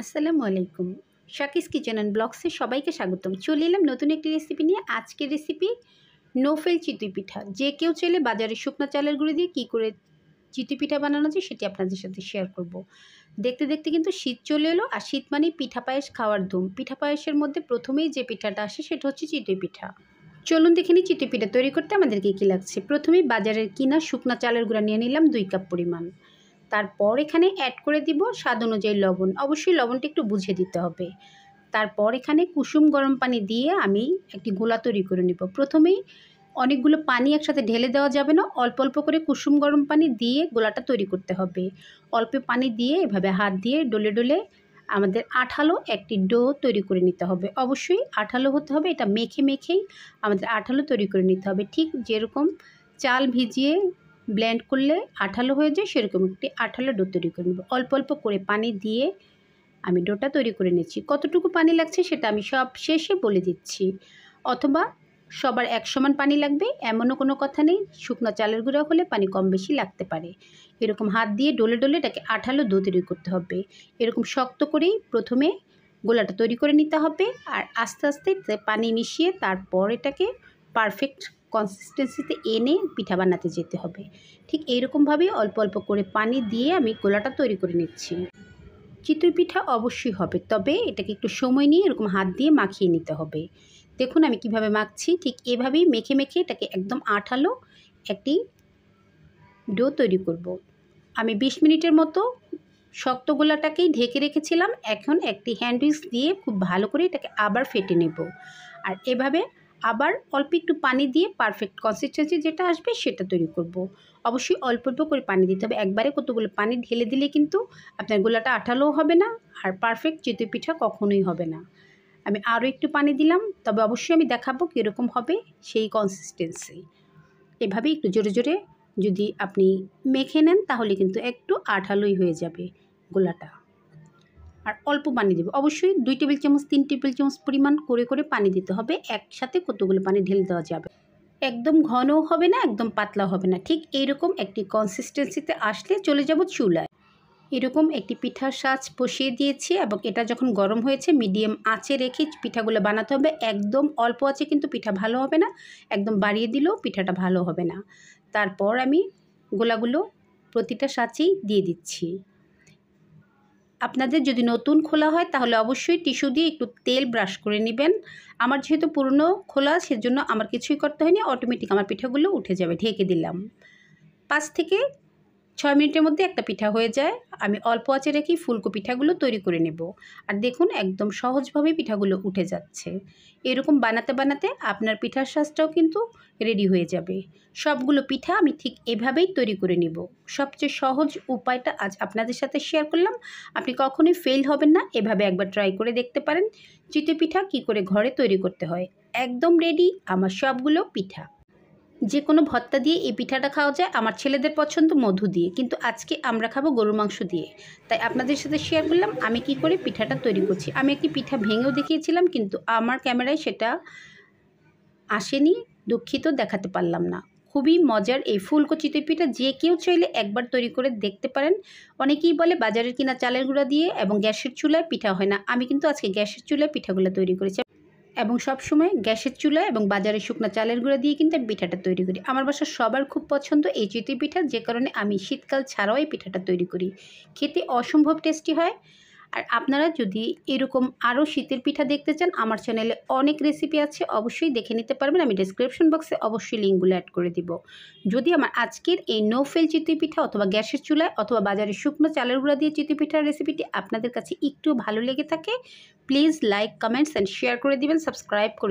আসসালামু আলাইকুম শাকিস kitchen and ব্লগসে সবাইকে স্বাগতম চলে এলাম নতুন একটি রেসিপি নিয়ে আজকের রেসিপি নোফেল চিতুই পিঠা যে কেউ চলে বাজারে শুকনো চালের গুঁড়ি দিয়ে কী করে চিতুই পিঠা বানানো যায় সেটি আপনাদের সাথে শেয়ার করব। দেখতে দেখতে কিন্তু শীত চলে এলো আর শীত মানে পিঠা পায়েস খাওয়ার ধুম পিঠা পায়েসের মধ্যে প্রথমেই যে পিঠাটা আসে সেটা হচ্ছে চিতুই পিঠা চলুন দেখে নিই চিতুই পিঠা তৈরি করতে আমাদের কী কী লাগছে প্রথমেই বাজারের কিনা শুকনো চালের গুঁড়া নিয়ে নিলাম দুই কাপ পরিমাণ তারপর এখানে অ্যাড করে দিব স্বাদ অনুযায়ী লবণ অবশ্যই লবণটা একটু বুঝে দিতে হবে তারপর এখানে কুসুম গরম পানি দিয়ে আমি একটি গোলা তৈরি করে নিব প্রথমেই অনেকগুলো পানি একসাথে ঢেলে দেওয়া যাবে না অল্প অল্প করে কুসুম গরম পানি দিয়ে গোলাটা তৈরি করতে হবে অল্প পানি দিয়ে এভাবে হাত দিয়ে ডলে ডলে আমাদের আঠালো একটি ডো তৈরি করে নিতে হবে অবশ্যই আঠালো হতে হবে এটা মেখে মেখেই আমাদের আঠালো তৈরি করে নিতে হবে ঠিক যেরকম চাল ভিজিয়ে ব্ল্যান্ড করলে আঠালো হয়ে যায় সেরকম একটি আঠালো ডো তৈরি করে নেব অল্প অল্প করে পানি দিয়ে আমি ডোটা তৈরি করে নিচ্ছি কতটুকু পানি লাগছে সেটা আমি সব শেষে বলে দিচ্ছি অথবা সবার এক সমান পানি লাগবে এমনও কোনো কথা নেই শুকনো চালের গুঁড়া হলে পানি কম বেশি লাগতে পারে এরকম হাত দিয়ে ডলে ডলে এটাকে আঠালো দো তৈরি করতে হবে এরকম শক্ত করেই প্রথমে গোলাটা তৈরি করে নিতে হবে আর আস্তে আস্তে পানি মিশিয়ে তারপর এটাকে পারফেক্ট কনসিস্টেন্সিতে এনে পিঠা বানাতে যেতে হবে ঠিক এইরকমভাবেই অল্প অল্প করে পানি দিয়ে আমি গোলাটা তৈরি করে নিচ্ছি চিতই পিঠা অবশ্যই হবে তবে এটাকে একটু সময় নিয়ে এরকম হাত দিয়ে মাখিয়ে নিতে হবে দেখুন আমি কিভাবে মাখছি ঠিক এভাবেই মেখে মেখে এটাকে একদম আঠালো একটি ডো তৈরি করব। আমি ২০ মিনিটের মতো শক্ত গোলাটাকেই ঢেকে রেখেছিলাম এখন একটি হ্যান্ডউইচ দিয়ে খুব ভালো করে এটাকে আবার ফেটে নেব আর এভাবে আবার অল্প একটু পানি দিয়ে পারফেক্ট কনসিস্টেন্সি যেটা আসবে সেটা তৈরি করব। অবশ্যই অল্প অল্প করে পানি দিতে হবে একবারে কতগুলো পানি ঢেলে দিলে কিন্তু আপনার গোলাটা আঠালোও হবে না আর পারফেক্ট চিতই পিঠা কখনোই হবে না আমি আরও একটু পানি দিলাম তবে অবশ্যই আমি দেখাবো কীরকম হবে সেই কনসিস্টেন্সি এভাবে একটু জোরে জোরে যদি আপনি মেখে নেন তাহলে কিন্তু একটু আঠালোই হয়ে যাবে গোলাটা আর অল্প পানি দেবে অবশ্যই দুই টেবিল চামচ তিন টেবিল চামচ পরিমাণ করে করে পানি দিতে হবে একসাথে কতগুলো পানি ঢেলে দেওয়া যাবে একদম ঘনও হবে না একদম পাতলা হবে না ঠিক এইরকম একটি কনসিস্টেন্সিতে আসলে চলে যাব চুলায় এরকম একটি পিঠার সাজ বসিয়ে দিয়েছি এবং এটা যখন গরম হয়েছে মিডিয়াম আঁচে রেখে পিঠাগুলো বানাতে হবে একদম অল্প আঁচে কিন্তু পিঠা ভালো হবে না একদম বাড়িয়ে দিলেও পিঠাটা ভালো হবে না তারপর আমি গোলাগুলো প্রতিটা সাঁচেই দিয়ে দিচ্ছি আপনাদের যদি নতুন খোলা হয় তাহলে অবশ্যই টিস্যু দিয়ে একটু তেল ব্রাশ করে নেবেন আমার যেহেতু পুরনো খোলা সেজন্য আমার কিছুই করতে হয়নি অটোমেটিক আমার পিঠাগুলো উঠে যাবে ঢেকে দিলাম পাঁচ থেকে ছয় মিনিটের মধ্যে একটা পিঠা হয়ে যায় আমি অল্প আঁচে রেখেই ফুলকো পিঠাগুলো তৈরি করে নেব আর দেখুন একদম সহজভাবে পিঠাগুলো উঠে যাচ্ছে এরকম বানাতে বানাতে আপনার পিঠার শ্বাসটাও কিন্তু রেডি হয়ে যাবে সবগুলো পিঠা আমি ঠিক এভাবেই তৈরি করে নেব সবচেয়ে সহজ উপায়টা আজ আপনাদের সাথে শেয়ার করলাম আপনি কখনোই ফেল হবেন না এভাবে একবার ট্রাই করে দেখতে পারেন চিতে পিঠা কি করে ঘরে তৈরি করতে হয় একদম রেডি আমার সবগুলো পিঠা যে কোনো ভর্তা দিয়ে এই পিঠাটা খাওয়া যায় আমার ছেলেদের পছন্দ মধু দিয়ে কিন্তু আজকে আমরা খাবো গরুর মাংস দিয়ে তাই আপনাদের সাথে শেয়ার করলাম আমি কি করে পিঠাটা তৈরি করছি আমি একটি পিঠা ভেঙেও দেখিয়েছিলাম কিন্তু আমার ক্যামেরায় সেটা আসেনি দুঃখিত দেখাতে পারলাম না খুবই মজার এই ফুলকো পিঠা যে কেউ চাইলে একবার তৈরি করে দেখতে পারেন অনেকেই বলে বাজারের কিনা চালের গুঁড়া দিয়ে এবং গ্যাসের চুলায় পিঠা হয় না আমি কিন্তু আজকে গ্যাসের চুলায় পিঠাগুলো তৈরি করেছি এবং সবসময় গ্যাসের চুলা এবং বাজারে শুকনো চালের গুঁড়া দিয়ে কিন্তু আমি পিঠাটা তৈরি করি আমার বাসার সবার খুব পছন্দ এই চিতই পিঠা যে কারণে আমি শীতকাল ছাড়াও এই পিঠাটা তৈরি করি খেতে অসম্ভব টেস্টি হয় আর আপনারা যদি এরকম আরও শীতের পিঠা দেখতে চান আমার চ্যানেলে অনেক রেসিপি আছে অবশ্যই দেখে নিতে পারবেন আমি ডিসক্রিপশন বক্সে অবশ্যই লিঙ্কগুলো অ্যাড করে দিব যদি আমার আজকের এই নো ফেল চিতই পিঠা অথবা গ্যাসের চুলায় অথবা বাজারে শুকনো চালের গুঁড়া দিয়ে চিতই পিঠার রেসিপিটি আপনাদের কাছে একটু ভালো লেগে থাকে please like comments and share করে দিবেন সাবস্ক্রাইব করে